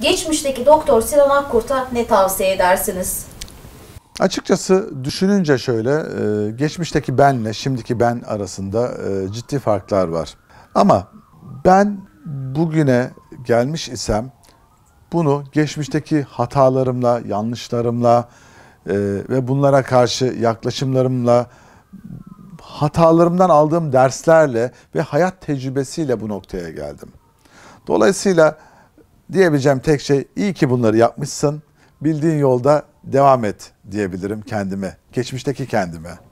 geçmişteki doktor Sinan Akkurt'a ne tavsiye edersiniz? Açıkçası düşününce şöyle, e, geçmişteki benle şimdiki ben arasında e, ciddi farklar var. Ama ben bugüne gelmiş isem bunu geçmişteki hatalarımla, yanlışlarımla e, ve bunlara karşı yaklaşımlarımla, hatalarımdan aldığım derslerle ve hayat tecrübesiyle bu noktaya geldim. Dolayısıyla diyebileceğim tek şey iyi ki bunları yapmışsın. Bildiğin yolda devam et diyebilirim kendime. Geçmişteki kendime.